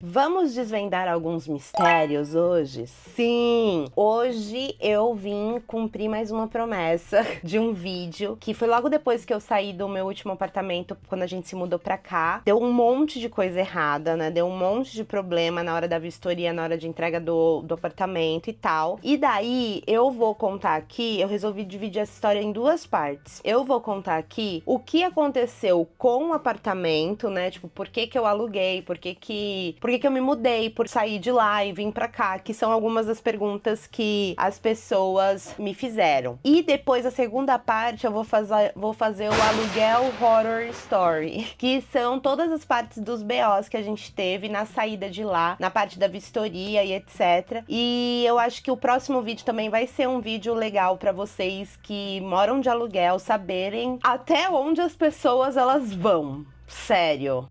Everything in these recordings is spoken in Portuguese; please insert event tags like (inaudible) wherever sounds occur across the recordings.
Vamos desvendar alguns mistérios hoje? Sim! Hoje eu vim cumprir mais uma promessa (laughs) de um vídeo que foi logo depois que eu saí do meu último apartamento, quando a gente se mudou pra cá. Deu um monte de coisa errada, né? Deu um monte de problema na hora da vistoria, na hora de entrega do, do apartamento e tal. E daí eu vou contar aqui, eu resolvi dividir essa história em duas partes. Eu vou contar aqui o que aconteceu com o apartamento, né? Tipo, por que que eu aluguei, por que que por que, que eu me mudei, por sair de lá e vim pra cá, que são algumas das perguntas que as pessoas me fizeram. E depois, a segunda parte, eu vou fazer, vou fazer o aluguel horror story, (laughs) que são todas as partes dos BOs que a gente teve na saída de lá, na parte da vistoria e etc. E eu acho que o próximo vídeo também vai ser um vídeo legal para vocês que moram de aluguel saberem até onde as pessoas elas vão. Sério.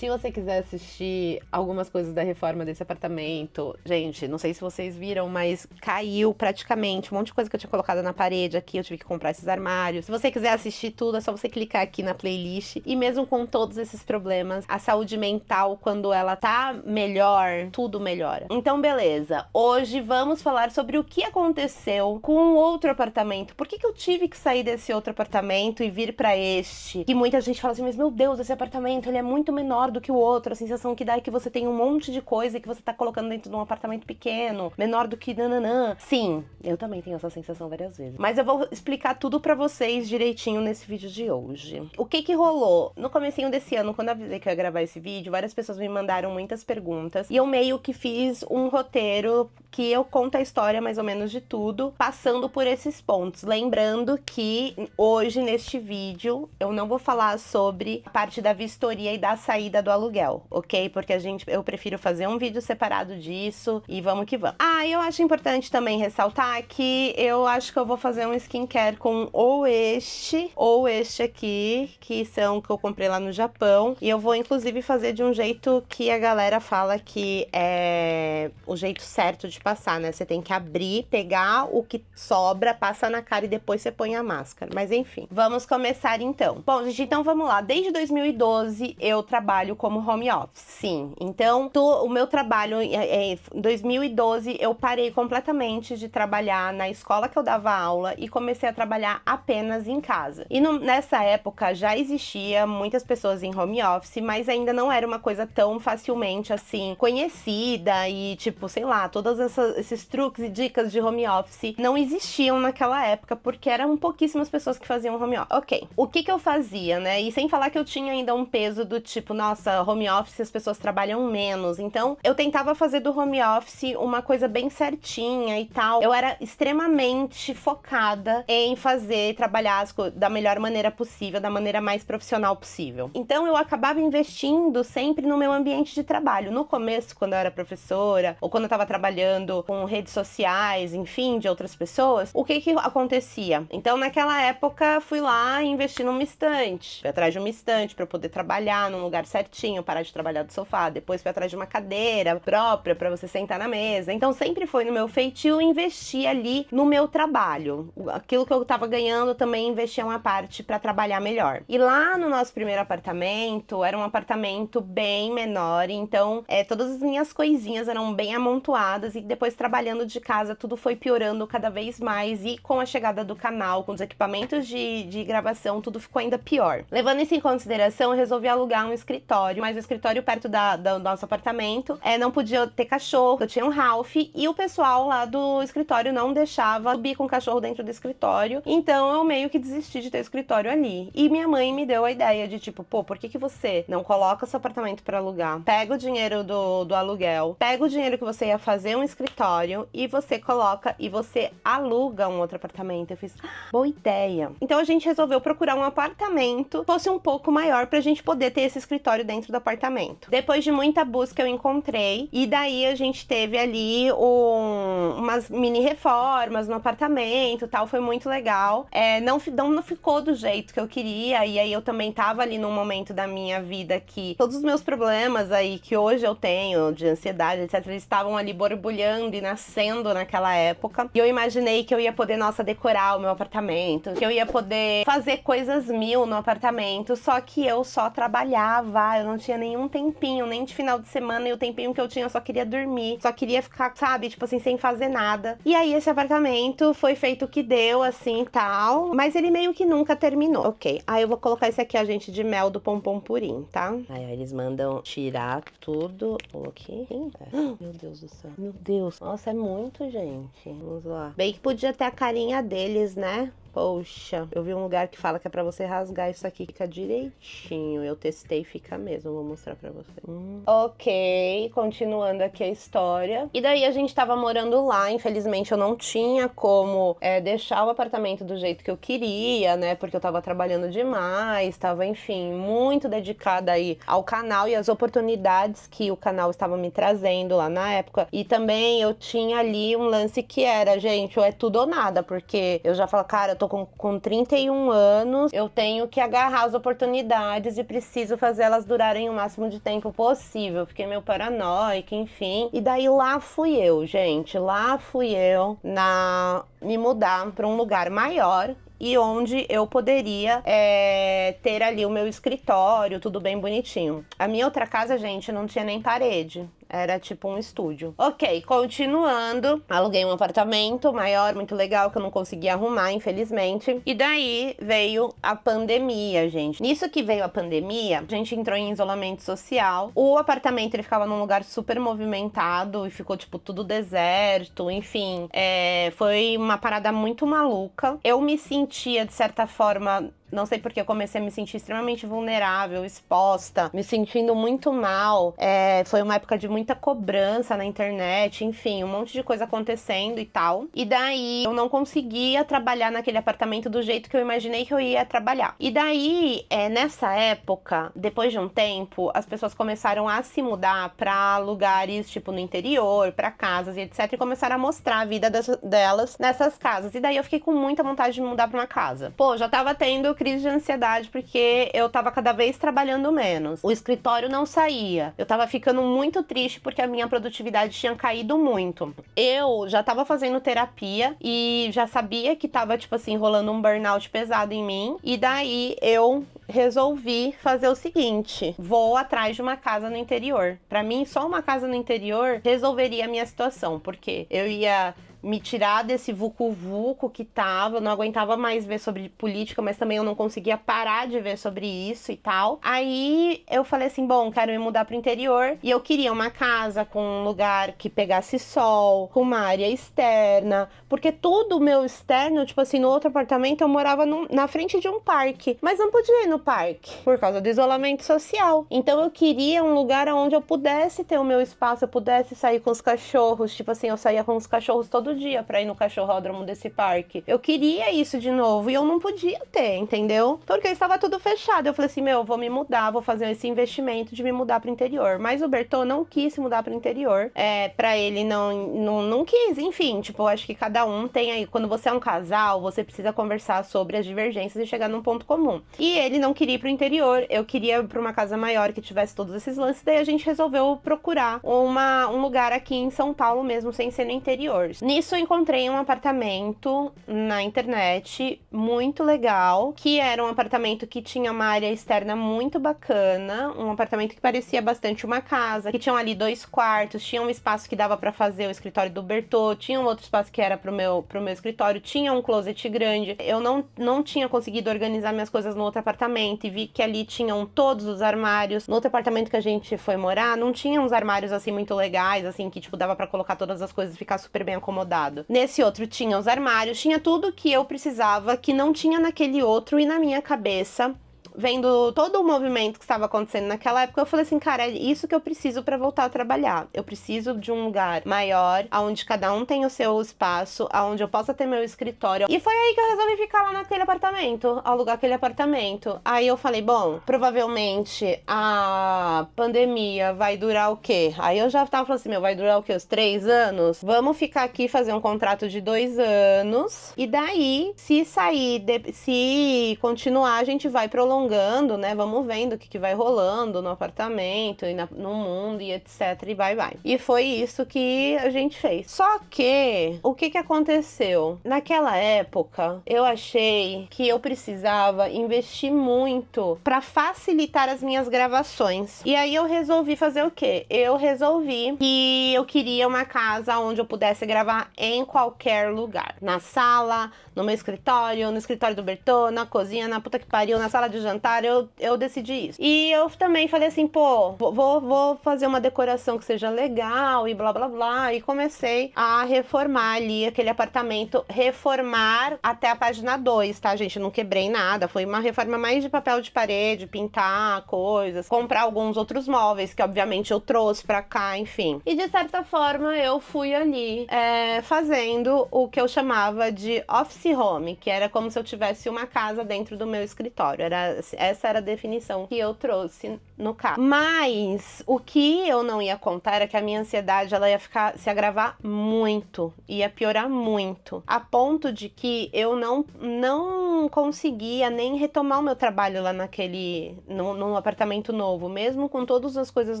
Se você quiser assistir algumas coisas da reforma desse apartamento, gente, não sei se vocês viram, mas caiu praticamente um monte de coisa que eu tinha colocado na parede aqui, eu tive que comprar esses armários. Se você quiser assistir tudo, é só você clicar aqui na playlist. E mesmo com todos esses problemas, a saúde mental, quando ela tá melhor, tudo melhora. Então, beleza. Hoje vamos falar sobre o que aconteceu com o outro apartamento. Por que, que eu tive que sair desse outro apartamento e vir para este? E muita gente fala assim, mas meu Deus, esse apartamento ele é muito menor do que o outro, a sensação que dá é que você tem um monte de coisa e que você tá colocando dentro de um apartamento pequeno, menor do que nananã. Sim, eu também tenho essa sensação várias vezes. Mas eu vou explicar tudo para vocês direitinho nesse vídeo de hoje. O que que rolou? No comecinho desse ano, quando eu avisei que eu ia gravar esse vídeo, várias pessoas me mandaram muitas perguntas e eu meio que fiz um roteiro que eu conto a história mais ou menos de tudo, passando por esses pontos. Lembrando que hoje neste vídeo eu não vou falar sobre a parte da vistoria e da saída do aluguel, ok? Porque a gente, eu prefiro fazer um vídeo separado disso e vamos que vamos. Ah, eu acho importante também ressaltar que eu acho que eu vou fazer um skincare com ou este ou este aqui, que são que eu comprei lá no Japão. E eu vou inclusive fazer de um jeito que a galera fala que é o jeito certo de passar, né? Você tem que abrir, pegar o que sobra, passa na cara e depois você põe a máscara. Mas enfim, vamos começar então. Bom, gente, então vamos lá. Desde 2012 eu trabalho trabalho como home office, sim. Então, tô, o meu trabalho, em é, é, 2012, eu parei completamente de trabalhar na escola que eu dava aula e comecei a trabalhar apenas em casa. E no, nessa época já existia muitas pessoas em home office, mas ainda não era uma coisa tão facilmente assim conhecida e tipo, sei lá, todos essas, esses truques e dicas de home office não existiam naquela época porque eram pouquíssimas pessoas que faziam home office. Ok, o que que eu fazia, né? E sem falar que eu tinha ainda um peso do tipo, nossa nossa, home office as pessoas trabalham menos. Então, eu tentava fazer do home office uma coisa bem certinha e tal. Eu era extremamente focada em fazer, trabalhar as da melhor maneira possível, da maneira mais profissional possível. Então, eu acabava investindo sempre no meu ambiente de trabalho. No começo, quando eu era professora, ou quando eu estava trabalhando com redes sociais, enfim, de outras pessoas, o que que acontecia? Então, naquela época, fui lá investir numa estante. Fui atrás de uma estante para poder trabalhar num lugar certo certinho, parar de trabalhar do sofá, depois foi atrás de uma cadeira própria para você sentar na mesa. Então sempre foi no meu feitio investir ali no meu trabalho. Aquilo que eu tava ganhando também investia uma parte para trabalhar melhor. E lá no nosso primeiro apartamento, era um apartamento bem menor, então é, todas as minhas coisinhas eram bem amontoadas e depois trabalhando de casa tudo foi piorando cada vez mais e com a chegada do canal, com os equipamentos de, de gravação, tudo ficou ainda pior. Levando isso em consideração, eu resolvi alugar um escritório escritório, mas o escritório perto da, da, do nosso apartamento é, não podia ter cachorro. Eu tinha um Ralph e o pessoal lá do escritório não deixava subir com o cachorro dentro do escritório. Então eu meio que desisti de ter escritório ali. E minha mãe me deu a ideia de tipo, pô, por que, que você não coloca seu apartamento para alugar? Pega o dinheiro do, do aluguel, pega o dinheiro que você ia fazer um escritório e você coloca e você aluga um outro apartamento. Eu fiz, ah, boa ideia. Então a gente resolveu procurar um apartamento que fosse um pouco maior pra gente poder ter esse escritório escritório dentro do apartamento. Depois de muita busca, eu encontrei. E daí a gente teve ali um, umas mini reformas no apartamento tal. Foi muito legal. É, não, não ficou do jeito que eu queria. E aí eu também tava ali num momento da minha vida que todos os meus problemas aí que hoje eu tenho, de ansiedade, etc., eles estavam ali borbulhando e nascendo naquela época. E eu imaginei que eu ia poder, nossa, decorar o meu apartamento, que eu ia poder fazer coisas mil no apartamento. Só que eu só trabalhava trabalhar, eu não tinha nenhum tempinho, nem de final de semana, e o tempinho que eu tinha eu só queria dormir, só queria ficar, sabe, tipo assim, sem fazer nada. E aí esse apartamento foi feito o que deu, assim, tal, mas ele meio que nunca terminou. Ok, aí eu vou colocar esse aqui, a gente, de mel do Pompom Purim, tá? Aí eles mandam tirar tudo. o que é. meu Deus do céu. Meu Deus. Nossa, é muito, gente. Vamos lá. Bem que podia ter a carinha deles, né? Poxa, eu vi um lugar que fala que é pra você rasgar isso aqui, fica direitinho. Eu testei, fica mesmo. Vou mostrar pra você. Hum. Ok, continuando aqui a história. E daí a gente tava morando lá. Infelizmente eu não tinha como é, deixar o apartamento do jeito que eu queria, né? Porque eu tava trabalhando demais, tava, enfim, muito dedicada aí ao canal e às oportunidades que o canal estava me trazendo lá na época. E também eu tinha ali um lance que era, gente, ou é tudo ou nada, porque eu já falo, cara, tô com, com 31 anos, eu tenho que agarrar as oportunidades e preciso fazer elas durarem o máximo de tempo possível. Fiquei é meio paranoica, enfim. E daí lá fui eu, gente. Lá fui eu na me mudar para um lugar maior e onde eu poderia é, ter ali o meu escritório, tudo bem bonitinho. A minha outra casa, gente, não tinha nem parede. Era tipo um estúdio. Ok, continuando. Aluguei um apartamento maior, muito legal, que eu não consegui arrumar, infelizmente. E daí veio a pandemia, gente. Nisso que veio a pandemia, a gente entrou em isolamento social. O apartamento ele ficava num lugar super movimentado e ficou, tipo, tudo deserto. Enfim, é, foi uma parada muito maluca. Eu me senti sentia, de certa forma, não sei porque eu comecei a me sentir extremamente vulnerável, exposta, me sentindo muito mal. É, foi uma época de muita cobrança na internet, enfim, um monte de coisa acontecendo e tal. E daí eu não conseguia trabalhar naquele apartamento do jeito que eu imaginei que eu ia trabalhar. E daí, é, nessa época, depois de um tempo, as pessoas começaram a se mudar pra lugares tipo no interior, pra casas e etc. E começaram a mostrar a vida das, delas nessas casas. E daí eu fiquei com muita vontade de mudar pra uma casa. Pô, já tava tendo crise de ansiedade porque eu tava cada vez trabalhando menos. O escritório não saía. Eu tava ficando muito triste porque a minha produtividade tinha caído muito. Eu já tava fazendo terapia e já sabia que tava, tipo assim, rolando um burnout pesado em mim. E daí eu resolvi fazer o seguinte: vou atrás de uma casa no interior. Para mim, só uma casa no interior resolveria a minha situação, porque eu ia me tirar desse vucu-vucu que tava, eu não aguentava mais ver sobre política, mas também eu não conseguia parar de ver sobre isso e tal. Aí eu falei assim, bom, quero me mudar pro interior e eu queria uma casa com um lugar que pegasse sol, com uma área externa, porque tudo o meu externo, tipo assim, no outro apartamento eu morava num, na frente de um parque, mas não podia ir no parque por causa do isolamento social. Então eu queria um lugar onde eu pudesse ter o meu espaço, eu pudesse sair com os cachorros, tipo assim, eu saía com os cachorros todo todo dia para ir no cachorródromo desse parque. Eu queria isso de novo e eu não podia ter, entendeu? Então, porque estava tudo fechado. Eu falei assim: meu, vou me mudar, vou fazer esse investimento de me mudar pro interior. Mas o Bertô não quis se mudar pro interior. É, para ele não, não, não quis. Enfim, tipo, acho que cada um tem aí. Quando você é um casal, você precisa conversar sobre as divergências e chegar num ponto comum. E ele não queria ir pro interior, eu queria ir pra uma casa maior que tivesse todos esses lances. Daí a gente resolveu procurar uma, um lugar aqui em São Paulo mesmo, sem ser no interior. Nisso nisso eu encontrei um apartamento na internet muito legal, que era um apartamento que tinha uma área externa muito bacana, um apartamento que parecia bastante uma casa, que tinham ali dois quartos, tinha um espaço que dava para fazer o escritório do Bertô, tinha um outro espaço que era pro meu, pro meu escritório, tinha um closet grande. Eu não, não tinha conseguido organizar minhas coisas no outro apartamento e vi que ali tinham todos os armários. No outro apartamento que a gente foi morar, não tinha uns armários assim muito legais, assim, que tipo dava para colocar todas as coisas e ficar super bem acomodado Nesse outro tinha os armários, tinha tudo que eu precisava que não tinha naquele outro e na minha cabeça vendo todo o movimento que estava acontecendo naquela época, eu falei assim, cara, é isso que eu preciso para voltar a trabalhar. Eu preciso de um lugar maior, onde cada um tem o seu espaço, onde eu possa ter meu escritório. E foi aí que eu resolvi ficar lá naquele apartamento, alugar aquele apartamento. Aí eu falei, bom, provavelmente a pandemia vai durar o quê? Aí eu já tava falando assim, meu, vai durar o quê? Os três anos? Vamos ficar aqui fazer um contrato de dois anos. E daí, se sair, se continuar, a gente vai prolongar prolongando, né? Vamos vendo o que, que vai rolando no apartamento e na, no mundo e etc. E vai, vai. E foi isso que a gente fez. Só que o que, que aconteceu? Naquela época, eu achei que eu precisava investir muito para facilitar as minhas gravações. E aí eu resolvi fazer o quê? Eu resolvi que eu queria uma casa onde eu pudesse gravar em qualquer lugar. Na sala, no meu escritório, no escritório do Bertô, na cozinha, na puta que pariu, na sala de jantar jantar, eu, eu decidi isso. E eu também falei assim, pô, vou, vou fazer uma decoração que seja legal e blá blá blá. E comecei a reformar ali aquele apartamento, reformar até a página 2, tá, gente? não quebrei nada, foi uma reforma mais de papel de parede, pintar coisas, comprar alguns outros móveis que obviamente eu trouxe para cá, enfim. E de certa forma eu fui ali é, fazendo o que eu chamava de office home, que era como se eu tivesse uma casa dentro do meu escritório. Era essa era a definição que eu trouxe no caso. Mas o que eu não ia contar era é que a minha ansiedade ela ia ficar se agravar muito, ia piorar muito, a ponto de que eu não não conseguia nem retomar o meu trabalho lá naquele no, apartamento novo, mesmo com todas as coisas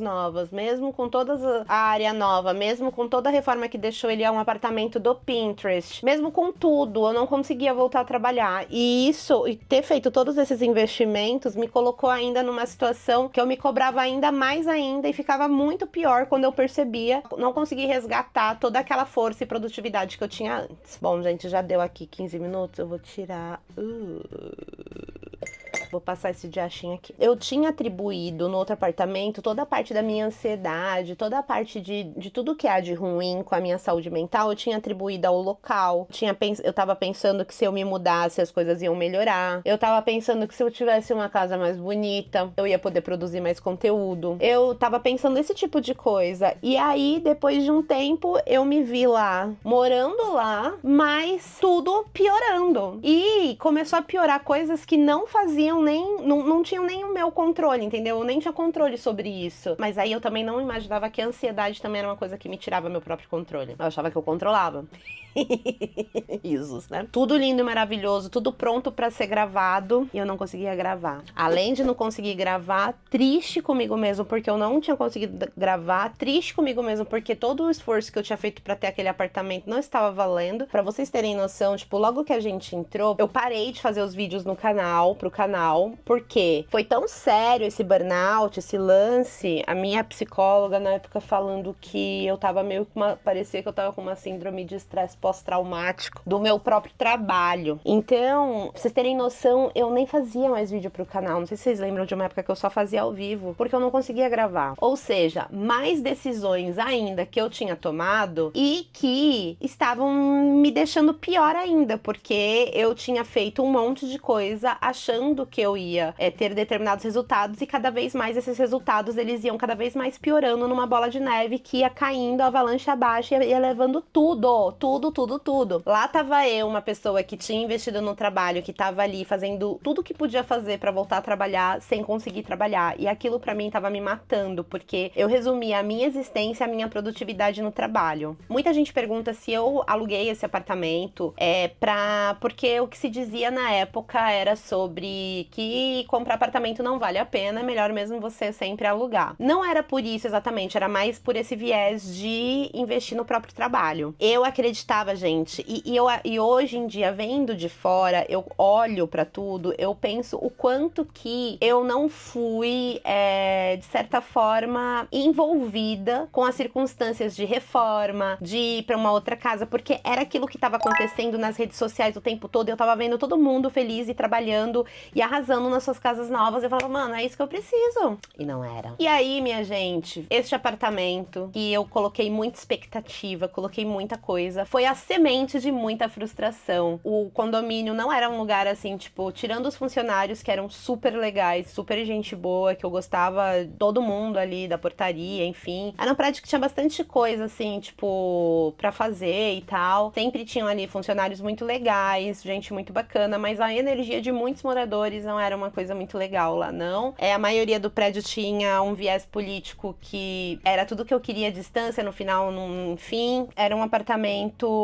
novas, mesmo com toda a área nova, mesmo com toda a reforma que deixou ele a um apartamento do Pinterest, mesmo com tudo, eu não conseguia voltar a trabalhar. E isso e ter feito todos esses investimentos sofrimentos me colocou ainda numa situação que eu me cobrava ainda mais ainda e ficava muito pior quando eu percebia não consegui resgatar toda aquela força e produtividade que eu tinha antes. Bom, gente, já deu aqui 15 minutos, eu vou tirar. Uh... Vou passar esse diachinho aqui. Eu tinha atribuído no outro apartamento toda a parte da minha ansiedade, toda a parte de, de tudo que há de ruim com a minha saúde mental, eu tinha atribuído ao local. Tinha pens... Eu tava pensando que se eu me mudasse as coisas iam melhorar. Eu tava pensando que se eu tivesse uma casa mais bonita, eu ia poder produzir mais conteúdo. Eu tava pensando esse tipo de coisa. E aí, depois de um tempo, eu me vi lá, morando lá, mas tudo piorando. E começou a piorar coisas que não faziam faziam nem. Não, não tinham nem o meu controle, entendeu? Eu nem tinha controle sobre isso. Mas aí eu também não imaginava que a ansiedade também era uma coisa que me tirava meu próprio controle. Eu achava que eu controlava. (laughs) risos, né? Tudo lindo e maravilhoso, tudo pronto para ser gravado e eu não conseguia gravar. Além de não conseguir gravar, triste comigo mesmo porque eu não tinha conseguido gravar, triste comigo mesmo porque todo o esforço que eu tinha feito para ter aquele apartamento não estava valendo. Para vocês terem noção, tipo, logo que a gente entrou, eu parei de fazer os vídeos no canal, pro canal, porque foi tão sério esse burnout, esse lance, a minha psicóloga na época falando que eu tava meio com uma parecia que eu tava com uma síndrome de estresse pós-traumático do meu próprio trabalho. Então, pra vocês terem noção, eu nem fazia mais vídeo pro canal. Não sei se vocês lembram de uma época que eu só fazia ao vivo, porque eu não conseguia gravar. Ou seja, mais decisões ainda que eu tinha tomado e que estavam me deixando pior ainda, porque eu tinha feito um monte de coisa achando que eu ia é, ter determinados resultados e cada vez mais esses resultados eles iam cada vez mais piorando numa bola de neve que ia caindo, avalanche abaixo e ia levando tudo, tudo, tudo, tudo, Lá tava eu, uma pessoa que tinha investido no trabalho, que tava ali fazendo tudo que podia fazer para voltar a trabalhar sem conseguir trabalhar. E aquilo para mim tava me matando, porque eu resumia a minha existência, a minha produtividade no trabalho. Muita gente pergunta se eu aluguei esse apartamento é pra. porque o que se dizia na época era sobre que comprar apartamento não vale a pena, é melhor mesmo você sempre alugar. Não era por isso exatamente, era mais por esse viés de investir no próprio trabalho. Eu acreditava gente. E, e, eu, e hoje em dia, vendo de fora, eu olho para tudo, eu penso o quanto que eu não fui, é, de certa forma, envolvida com as circunstâncias de reforma, de ir pra uma outra casa, porque era aquilo que estava acontecendo nas redes sociais o tempo todo. Eu tava vendo todo mundo feliz e trabalhando e arrasando nas suas casas novas. Eu falava, mano, é isso que eu preciso. E não era. E aí, minha gente, este apartamento que eu coloquei muita expectativa, coloquei muita coisa, foi a semente de muita frustração. O condomínio não era um lugar assim, tipo, tirando os funcionários que eram super legais, super gente boa, que eu gostava todo mundo ali da portaria, enfim. Era um prédio que tinha bastante coisa assim, tipo, para fazer e tal. Sempre tinham ali funcionários muito legais, gente muito bacana, mas a energia de muitos moradores não era uma coisa muito legal lá, não. É, a maioria do prédio tinha um viés político que era tudo que eu queria distância, no final, num fim. Era um apartamento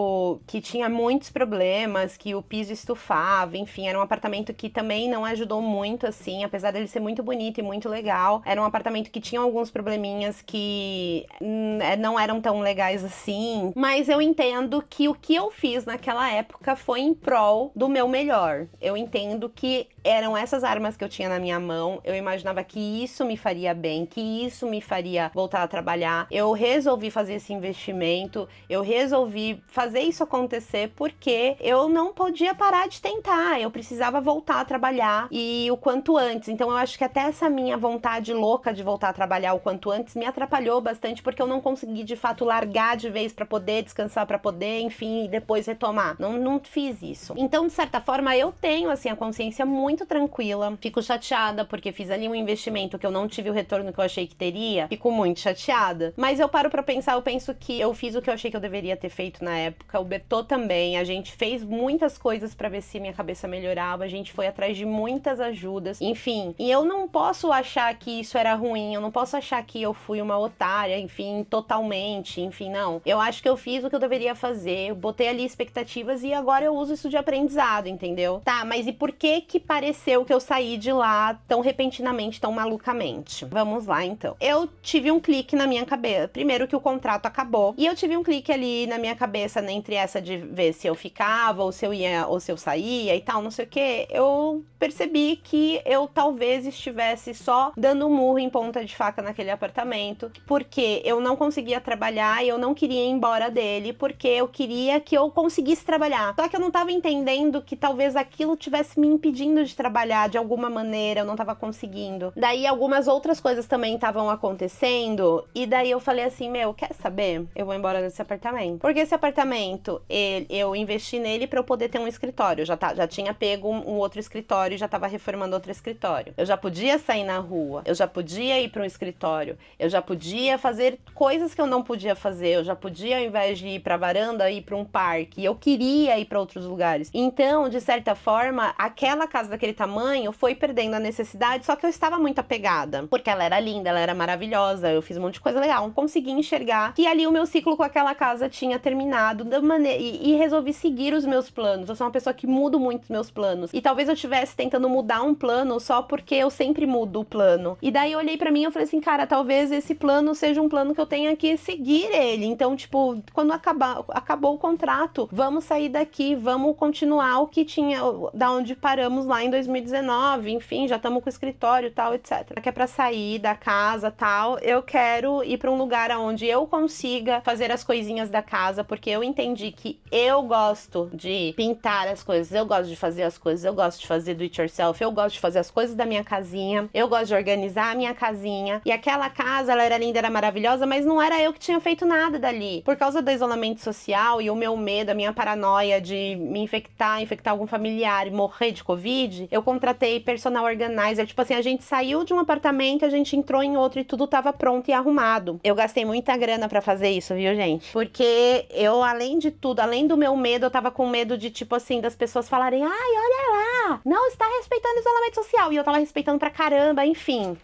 que tinha muitos problemas, que o piso estufava, enfim, era um apartamento que também não ajudou muito, assim, apesar dele ser muito bonito e muito legal. Era um apartamento que tinha alguns probleminhas que hum, é, não eram tão legais assim. Mas eu entendo que o que eu fiz naquela época foi em prol do meu melhor. Eu entendo que eram essas armas que eu tinha na minha mão. Eu imaginava que isso me faria bem, que isso me faria voltar a trabalhar. Eu resolvi fazer esse investimento, eu resolvi fazer isso acontecer porque eu não podia parar de tentar. Eu precisava voltar a trabalhar e o quanto antes. Então eu acho que até essa minha vontade louca de voltar a trabalhar o quanto antes me atrapalhou bastante porque eu não consegui de fato largar de vez para poder descansar, para poder, enfim, depois retomar. Não, não fiz isso. Então, de certa forma, eu tenho assim a consciência muito muito tranquila, fico chateada porque fiz ali um investimento que eu não tive o retorno que eu achei que teria, fico muito chateada. Mas eu paro para pensar, eu penso que eu fiz o que eu achei que eu deveria ter feito na época, o Betô também, a gente fez muitas coisas para ver se minha cabeça melhorava, a gente foi atrás de muitas ajudas, enfim. E eu não posso achar que isso era ruim, eu não posso achar que eu fui uma otária, enfim, totalmente, enfim, não. Eu acho que eu fiz o que eu deveria fazer, eu botei ali expectativas e agora eu uso isso de aprendizado, entendeu? Tá, mas e por que que parece pareceu que eu saí de lá tão repentinamente, tão malucamente. Vamos lá então. Eu tive um clique na minha cabeça. Primeiro que o contrato acabou e eu tive um clique ali na minha cabeça né, entre essa de ver se eu ficava ou se eu ia ou se eu saía e tal, não sei o que. Eu percebi que eu talvez estivesse só dando um murro em ponta de faca naquele apartamento, porque eu não conseguia trabalhar e eu não queria ir embora dele, porque eu queria que eu conseguisse trabalhar. Só que eu não tava entendendo que talvez aquilo tivesse me impedindo de trabalhar de alguma maneira, eu não tava conseguindo. Daí algumas outras coisas também estavam acontecendo, e daí eu falei assim: meu, quer saber? Eu vou embora desse apartamento. Porque esse apartamento, ele, eu investi nele para eu poder ter um escritório. já, tá, já tinha pego um, um outro escritório e já tava reformando outro escritório. Eu já podia sair na rua, eu já podia ir para um escritório, eu já podia fazer coisas que eu não podia fazer, eu já podia, ao invés de ir pra varanda, ir para um parque. Eu queria ir para outros lugares. Então, de certa forma, aquela casa daquele tamanho foi perdendo a necessidade, só que eu estava muito apegada, porque ela era linda, ela era maravilhosa, eu fiz um monte de coisa legal. Consegui enxergar que ali o meu ciclo com aquela casa tinha terminado da maneira e, e resolvi seguir os meus planos. Eu sou uma pessoa que mudo muito os meus planos. E talvez eu estivesse tentando mudar um plano só porque eu sempre mudo o plano. E daí eu olhei para mim e falei assim, cara, talvez esse plano seja um plano que eu tenha que seguir ele. Então, tipo, quando acabar, acabou o contrato, vamos sair daqui, vamos continuar o que tinha da onde paramos lá em 2019, enfim, já estamos com o escritório, tal, etc. Que é para sair da casa, tal. Eu quero ir para um lugar onde eu consiga fazer as coisinhas da casa, porque eu entendi que eu gosto de pintar as coisas, eu gosto de fazer as coisas, eu gosto de fazer do it yourself, eu gosto de fazer as coisas da minha casinha, eu gosto de organizar a minha casinha. E aquela casa, ela era linda, era maravilhosa, mas não era eu que tinha feito nada dali. Por causa do isolamento social e o meu medo, a minha paranoia de me infectar, infectar algum familiar e morrer de covid, eu contratei personal organizer. Tipo assim, a gente saiu de um apartamento, a gente entrou em outro e tudo tava pronto e arrumado. Eu gastei muita grana para fazer isso, viu, gente? Porque eu, além de tudo, além do meu medo, eu tava com medo de, tipo assim, das pessoas falarem: ai, olha lá, não está respeitando o isolamento social. E eu tava respeitando pra caramba, enfim.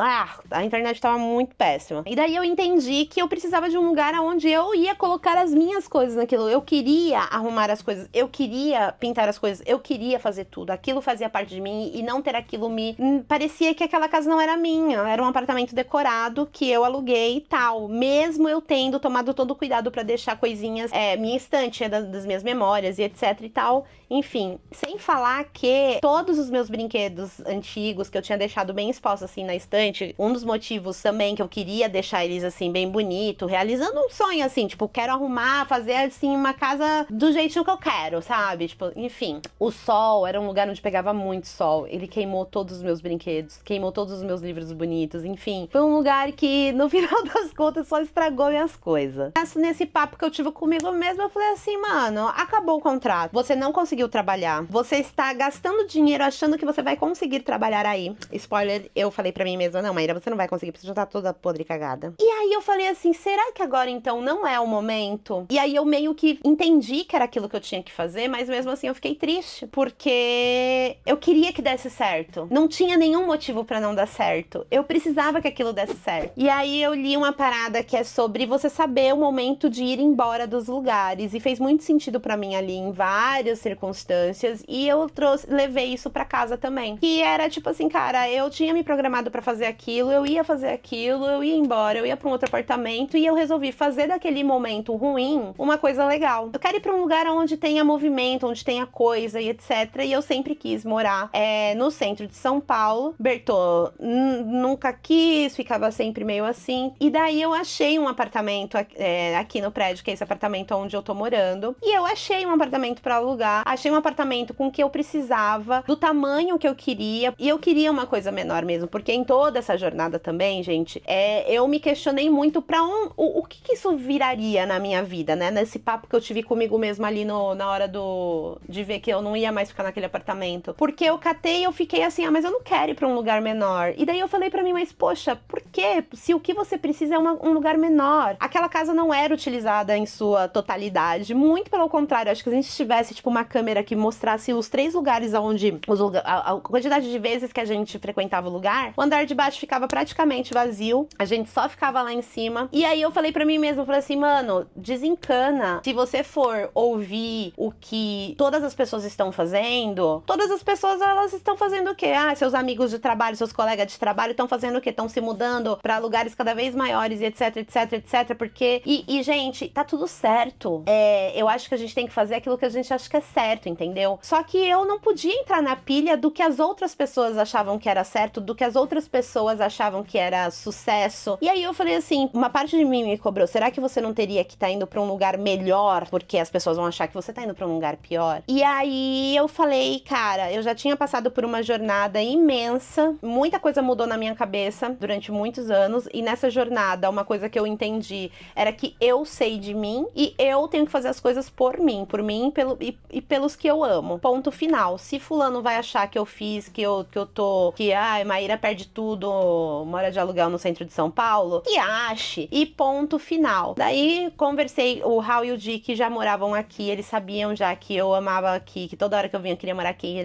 Ah, a internet estava muito péssima. E daí eu entendi que eu precisava de um lugar onde eu ia colocar as minhas coisas naquilo. Eu queria arrumar as coisas, eu queria pintar as coisas, eu queria fazer tudo. Aquilo fazia parte de mim e não ter aquilo me. Hum, parecia que aquela casa não era minha. Era um apartamento decorado que eu aluguei e tal. Mesmo eu tendo tomado todo o cuidado para deixar coisinhas. É, minha estante é das minhas memórias e etc e tal. Enfim, sem falar que todos os meus brinquedos antigos que eu tinha deixado bem expostos assim na estante gente, um dos motivos também que eu queria deixar eles assim bem bonito, realizando um sonho assim, tipo, quero arrumar, fazer assim uma casa do jeitinho que eu quero, sabe? Tipo, enfim. O sol era um lugar onde pegava muito sol. Ele queimou todos os meus brinquedos, queimou todos os meus livros bonitos, enfim. Foi um lugar que no (laughs) final das contas só estragou minhas coisas. Nesse papo que eu tive comigo mesmo eu falei assim, mano, acabou o contrato. Você não conseguiu trabalhar. Você está gastando dinheiro achando que você vai conseguir trabalhar aí. Spoiler, eu falei para mim mesmo não, Maíra, você não vai conseguir, porque você já tá toda podre e cagada. E aí eu falei assim, será que agora então não é o momento? E aí eu meio que entendi que era aquilo que eu tinha que fazer, mas mesmo assim eu fiquei triste, porque eu queria que desse certo. Não tinha nenhum motivo para não dar certo. Eu precisava que aquilo desse certo. E aí eu li uma parada que é sobre você saber o momento de ir embora dos lugares e fez muito sentido para mim ali em várias circunstâncias e eu trouxe levei isso para casa também. E era tipo assim, cara, eu tinha me programado para fazer fazer aquilo, eu ia fazer aquilo, eu ia embora, eu ia para um outro apartamento e eu resolvi fazer daquele momento ruim uma coisa legal. Eu quero ir para um lugar onde tenha movimento, onde tenha coisa e etc. E eu sempre quis morar é, no centro de São Paulo. Bertô nunca quis, ficava sempre meio assim. E daí eu achei um apartamento é, aqui no prédio, que é esse apartamento onde eu tô morando. E eu achei um apartamento para alugar, achei um apartamento com o que eu precisava, do tamanho que eu queria. E eu queria uma coisa menor mesmo, porque em todo toda essa jornada também, gente, é, eu me questionei muito para um, o, o que, que, isso viraria na minha vida, né? Nesse papo que eu tive comigo mesma ali no, na hora do de ver que eu não ia mais ficar naquele apartamento. Porque eu catei e eu fiquei assim, ah, mas eu não quero ir pra um lugar menor. E daí eu falei para mim, mas poxa, por quê? Se o que você precisa é uma, um lugar menor. Aquela casa não era utilizada em sua totalidade. Muito pelo contrário, acho que se a gente tivesse, tipo, uma câmera que mostrasse os três lugares onde. Os, a, a quantidade de vezes que a gente frequentava o lugar, o andar de baixo ficava praticamente vazio, a gente só ficava lá em cima. E aí eu falei para mim mesma, falei assim, mano, desencana. Se você for ouvir o que todas as pessoas estão fazendo, todas as pessoas elas estão fazendo o quê? Ah, seus amigos de trabalho, seus colegas de trabalho estão fazendo o quê? Estão se mudando para lugares cada vez maiores e etc, etc, etc, porque e, e gente, tá tudo certo. É, eu acho que a gente tem que fazer aquilo que a gente acha que é certo, entendeu? Só que eu não podia entrar na pilha do que as outras pessoas achavam que era certo, do que as outras pessoas pessoas achavam que era sucesso. E aí eu falei assim, uma parte de mim me cobrou, será que você não teria que estar tá indo para um lugar melhor, porque as pessoas vão achar que você tá indo para um lugar pior? E aí eu falei, cara, eu já tinha passado por uma jornada imensa, muita coisa mudou na minha cabeça durante muitos anos e nessa jornada uma coisa que eu entendi era que eu sei de mim e eu tenho que fazer as coisas por mim, por mim pelo, e, e pelos que eu amo. Ponto final. Se fulano vai achar que eu fiz, que eu, que eu tô, que ai, Maíra perde tudo do mora de aluguel no centro de São Paulo e ache e ponto final. Daí conversei o Raul e o Dick que já moravam aqui, eles sabiam já que eu amava aqui, que toda hora que eu vinha eu queria morar aqui.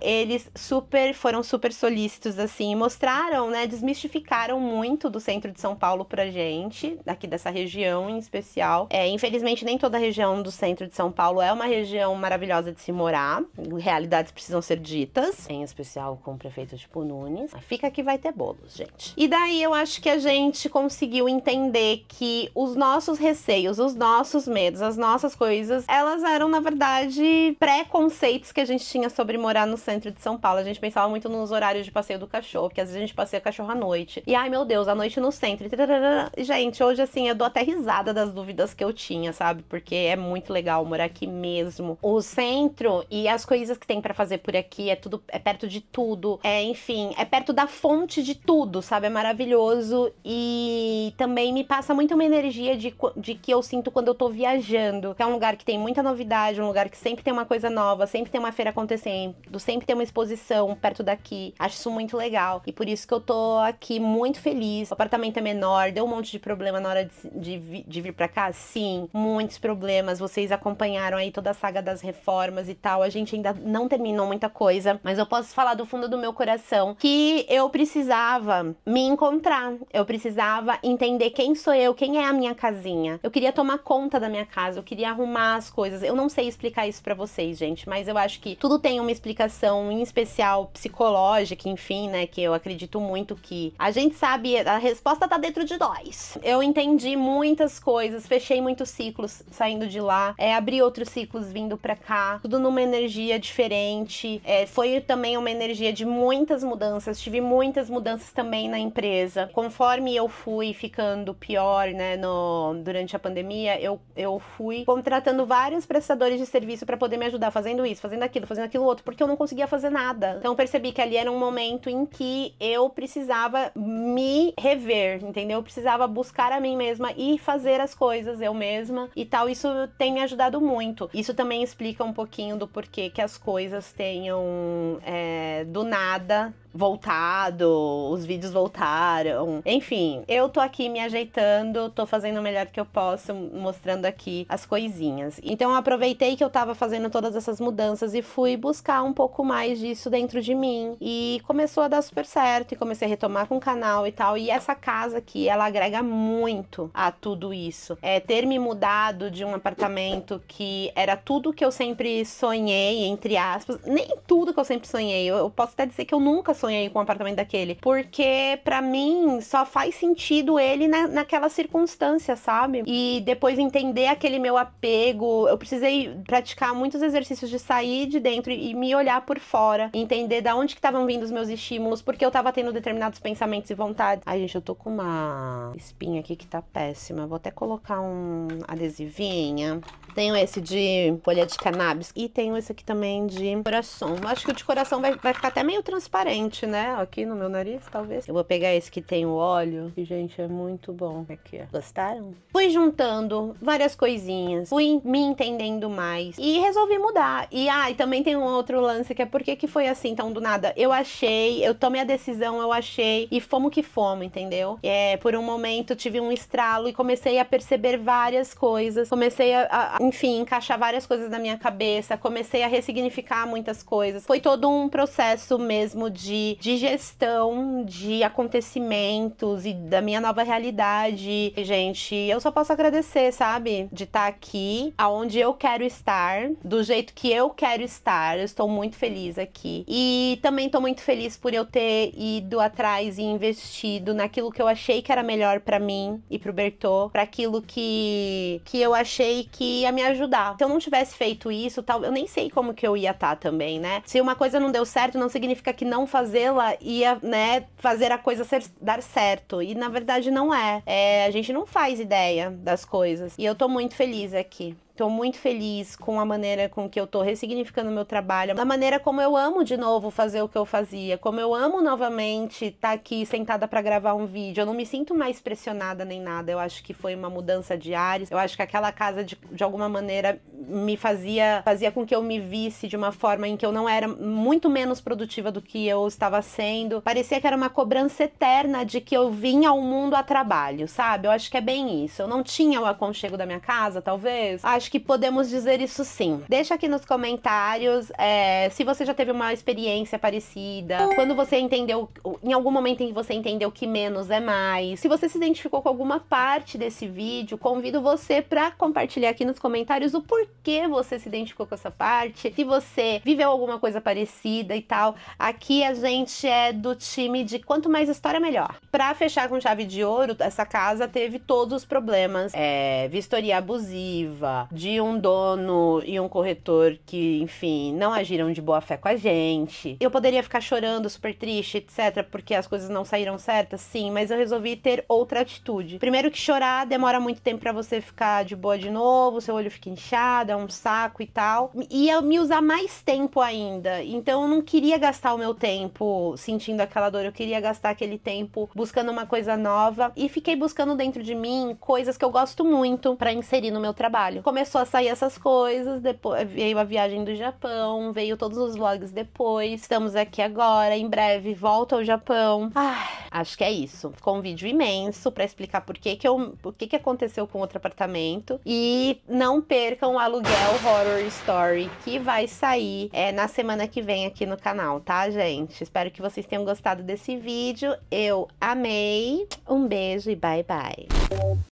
Eles super foram super solícitos assim, mostraram, né, desmistificaram muito do centro de São Paulo pra gente, aqui dessa região em especial. É, infelizmente nem toda a região do centro de São Paulo é uma região maravilhosa de se morar. Realidades precisam ser ditas, em especial com o prefeito tipo Nunes. Fica aqui vai ter bolo gente. E daí eu acho que a gente conseguiu entender que os nossos receios, os nossos medos, as nossas coisas, elas eram, na verdade, preconceitos que a gente tinha sobre morar no centro de São Paulo. A gente pensava muito nos horários de passeio do cachorro, porque às vezes a gente passeia cachorro à noite. E ai meu Deus, à noite no centro. E, gente, hoje assim eu dou até risada das dúvidas que eu tinha, sabe? Porque é muito legal morar aqui mesmo. O centro e as coisas que tem para fazer por aqui é tudo é perto de tudo. É, enfim, é perto da fonte de tudo, sabe? É maravilhoso e também me passa muito uma energia de, de que eu sinto quando eu tô viajando. é um lugar que tem muita novidade, um lugar que sempre tem uma coisa nova, sempre tem uma feira acontecendo, sempre tem uma exposição perto daqui. Acho isso muito legal e por isso que eu tô aqui muito feliz. O apartamento é menor, deu um monte de problema na hora de, de, de vir para cá? Sim, muitos problemas. Vocês acompanharam aí toda a saga das reformas e tal. A gente ainda não terminou muita coisa, mas eu posso falar do fundo do meu coração que eu precisava me encontrar, eu precisava entender quem sou eu, quem é a minha casinha. Eu queria tomar conta da minha casa, eu queria arrumar as coisas. Eu não sei explicar isso para vocês, gente, mas eu acho que tudo tem uma explicação, em especial psicológica, enfim, né? Que eu acredito muito que a gente sabe, a resposta tá dentro de nós. Eu entendi muitas coisas, fechei muitos ciclos saindo de lá, é, abri outros ciclos vindo pra cá, tudo numa energia diferente. É, foi também uma energia de muitas mudanças, tive muito muitas mudanças também na empresa. Conforme eu fui ficando pior, né, no, durante a pandemia, eu, eu fui contratando vários prestadores de serviço para poder me ajudar, fazendo isso, fazendo aquilo, fazendo aquilo outro, porque eu não conseguia fazer nada. Então percebi que ali era um momento em que eu precisava me rever, entendeu? Eu precisava buscar a mim mesma e fazer as coisas eu mesma e tal. Isso tem me ajudado muito. Isso também explica um pouquinho do porquê que as coisas tenham é, do nada voltado os vídeos voltaram. Enfim, eu tô aqui me ajeitando, tô fazendo o melhor que eu posso, mostrando aqui as coisinhas. Então eu aproveitei que eu tava fazendo todas essas mudanças e fui buscar um pouco mais disso dentro de mim. E começou a dar super certo, e comecei a retomar com o canal e tal. E essa casa aqui, ela agrega muito a tudo isso. É ter me mudado de um apartamento que era tudo que eu sempre sonhei, entre aspas. Nem tudo que eu sempre sonhei. Eu, posso até dizer que eu nunca sonhei com um apartamento daqui aquele. Porque para mim só faz sentido ele na, naquela circunstância, sabe? E depois entender aquele meu apego. Eu precisei praticar muitos exercícios de sair de dentro e, me olhar por fora, entender da onde que estavam vindo os meus estímulos, porque eu tava tendo determinados pensamentos e vontades. Ai, gente, eu tô com uma espinha aqui que tá péssima. Vou até colocar um adesivinha. Tenho esse de folha de cannabis e tenho esse aqui também de coração. Acho que o de coração vai, vai ficar até meio transparente, né? Aqui no meu nariz, talvez. Eu vou pegar esse que tem o óleo, que, gente, é muito bom. Aqui, ó. Gostaram? Fui juntando várias coisinhas, fui me entendendo mais e resolvi mudar. E, ah, e também tem um outro lance que é por que que foi assim tão do nada? Eu achei, eu tomei a decisão, eu achei e fomos que fomos, entendeu? É, por um momento tive um estralo e comecei a perceber várias coisas, comecei a, a, a enfim, encaixar várias coisas na minha cabeça, comecei a ressignificar muitas coisas. Foi todo um processo mesmo de digestão de acontecimentos e da minha nova realidade. E, gente, eu só posso agradecer, sabe? De estar tá aqui, aonde eu quero estar, do jeito que eu quero estar. Eu estou muito feliz aqui. E também estou muito feliz por eu ter ido atrás e investido naquilo que eu achei que era melhor para mim e pro Bertô, para aquilo que, que eu achei que ia me ajudar. Se eu não tivesse feito isso, tal, eu nem sei como que eu ia estar tá também, né? Se uma coisa não deu certo, não significa que não fazê-la ia né, fazer a coisa ser, dar certo. E na verdade não é. é. A gente não faz ideia das coisas. E eu tô muito feliz aqui. Tô muito feliz com a maneira com que eu tô ressignificando meu trabalho, da maneira como eu amo de novo fazer o que eu fazia, como eu amo novamente estar tá aqui sentada para gravar um vídeo. Eu não me sinto mais pressionada nem nada. Eu acho que foi uma mudança de ares. Eu acho que aquela casa de, de alguma maneira me fazia, fazia com que eu me visse de uma forma em que eu não era muito menos produtiva do que eu estava sendo. Parecia que era uma cobrança eterna de que eu vinha ao mundo a trabalho, sabe? Eu acho que é bem isso. Eu não tinha o aconchego da minha casa, talvez. Acho que podemos dizer isso sim. Deixa aqui nos comentários é, se você já teve uma experiência parecida, quando você entendeu, em algum momento em que você entendeu que menos é mais. Se você se identificou com alguma parte desse vídeo, convido você para compartilhar aqui nos comentários o porquê que você se identificou com essa parte, se você viveu alguma coisa parecida e tal. Aqui a gente é do time de quanto mais história, melhor. Pra fechar com chave de ouro, essa casa teve todos os problemas: é, vistoria abusiva, de um dono e um corretor que, enfim, não agiram de boa fé com a gente. Eu poderia ficar chorando, super triste, etc., porque as coisas não saíram certas, sim, mas eu resolvi ter outra atitude. Primeiro que chorar demora muito tempo para você ficar de boa de novo, seu olho fica inchado é um saco e tal. Ia me usar mais tempo ainda. Então eu não queria gastar o meu tempo sentindo aquela dor, eu queria gastar aquele tempo buscando uma coisa nova e fiquei buscando dentro de mim coisas que eu gosto muito para inserir no meu trabalho. Começou a sair essas coisas, depois veio a viagem do Japão, veio todos os vlogs depois. Estamos aqui agora, em breve volto ao Japão. acho que é isso. Ficou um vídeo imenso para explicar por que que eu, o que que aconteceu com outro apartamento e não percam a Aluguel Horror Story, que vai sair é, na semana que vem aqui no canal, tá, gente? Espero que vocês tenham gostado desse vídeo. Eu amei. Um beijo e bye bye.